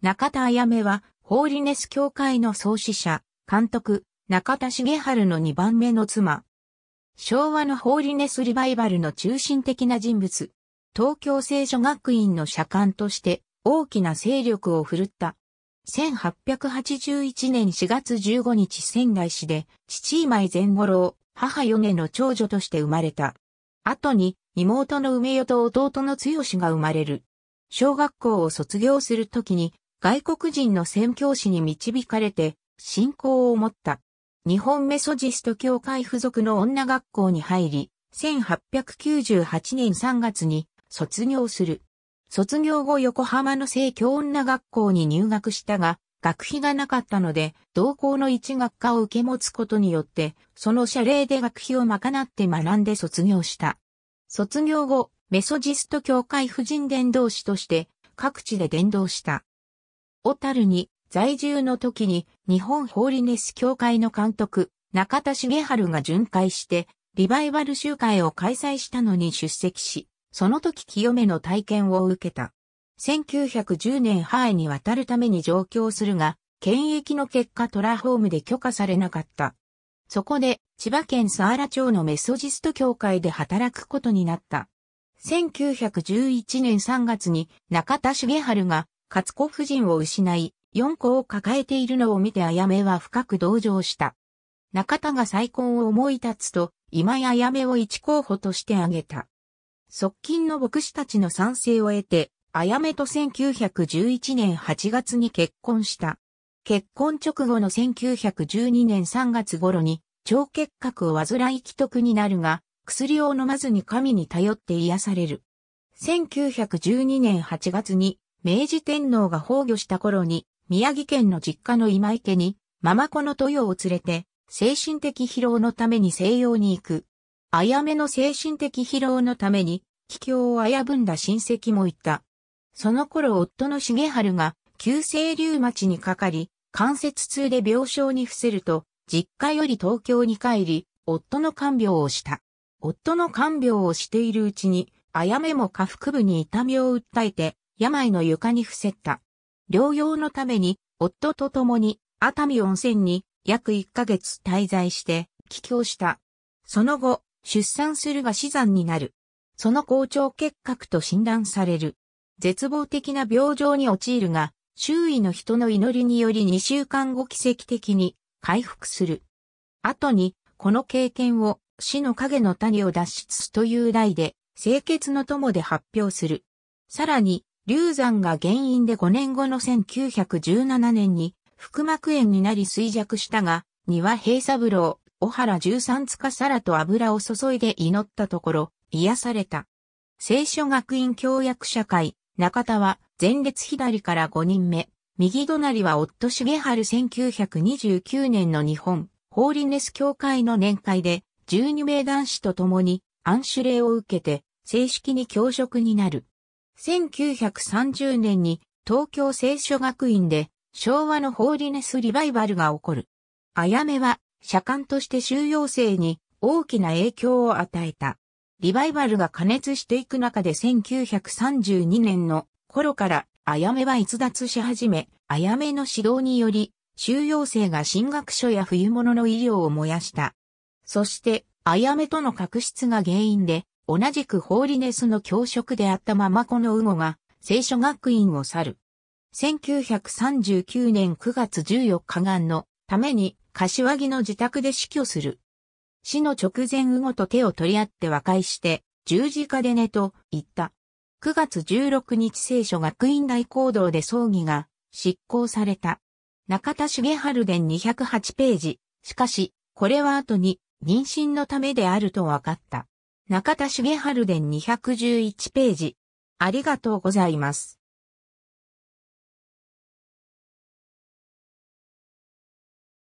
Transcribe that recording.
中田彩芽は、ホーリネス協会の創始者、監督、中田茂春の2番目の妻。昭和のホーリネスリバイバルの中心的な人物。東京聖書学院の社官として大きな勢力を振るった。1881年4月15日仙台市で父今井善五郎、母米の長女として生まれた。後に妹の梅代と弟の剛が生まれる。小学校を卒業するときに外国人の宣教師に導かれて信仰を持った。日本メソジスト教会付属の女学校に入り、1898年3月に卒業する。卒業後横浜の聖教女学校に入学したが、学費がなかったので、同校の一学科を受け持つことによって、その謝礼で学費を賄って学んで卒業した。卒業後、メソジスト教会婦人伝道師として、各地で伝道した。小樽に在住の時に日本ホーリネス協会の監督、中田茂春が巡回して、リバイバル集会を開催したのに出席し、その時清めの体験を受けた。1910年ハイに渡るために上京するが、検疫の結果トラホームで許可されなかった。そこで、千葉県佐原町のメソジスト協会で働くことになった。1911年3月に中田茂春がカツコ夫人を失い、四個を抱えているのを見てあやめは深く同情した。中田が再婚を思い立つと、今ややめを一候補として挙げた。側近の牧師たちの賛成を得て、あやめと1911年8月に結婚した。結婚直後の1912年3月頃に、腸結核を患い既得になるが、薬を飲まずに神に頼って癒される。1912年8月に明治天皇が崩御した頃に、宮城県の実家の今池に、ママ子の豊を連れて、精神的疲労のために西洋に行く。あやめの精神的疲労のために、帰郷を危ぶんだ親戚もいた。その頃夫の重春が、急性流町にかかり、関節痛で病床に伏せると、実家より東京に帰り、夫の看病をした。夫の看病をしているうちに、あやめも下腹部に痛みを訴えて、病の床に伏せった。療養のために、夫と共に、熱海温泉に約1ヶ月滞在して、帰郷した。その後、出産するが死産になる。その校長結核と診断される。絶望的な病状に陥るが、周囲の人の祈りにより2週間後奇跡的に回復する。後に、この経験を死の影の谷を脱出という題で、清潔の友で発表する。さらに、流産が原因で5年後の1917年に腹膜炎になり衰弱したが、庭平三郎、小原十三塚皿と油を注いで祈ったところ、癒された。聖書学院教約社会、中田は前列左から5人目、右隣は夫重春1929年の日本、ホーリネス協会の年会で、12名男子と共に暗種礼を受けて、正式に教職になる。1930年に東京聖書学院で昭和のホーリネスリバイバルが起こる。あやめは、社官として収容生に大きな影響を与えた。リバイバルが加熱していく中で1932年の頃から、あやめは逸脱し始め、あやめの指導により、収容生が進学書や冬物の医療を燃やした。そして、あやめとの確執が原因で、同じくホーリネスの教職であったママこのウゴが、聖書学院を去る。1939年9月14日間のために、柏木の自宅で死去する。死の直前ウゴと手を取り合って和解して、十字架で寝と言った。9月16日聖書学院大講堂で葬儀が執行された。中田重春伝208ページ。しかし、これは後に妊娠のためであると分かった。中田茂春伝211ページ。ありがとうございます。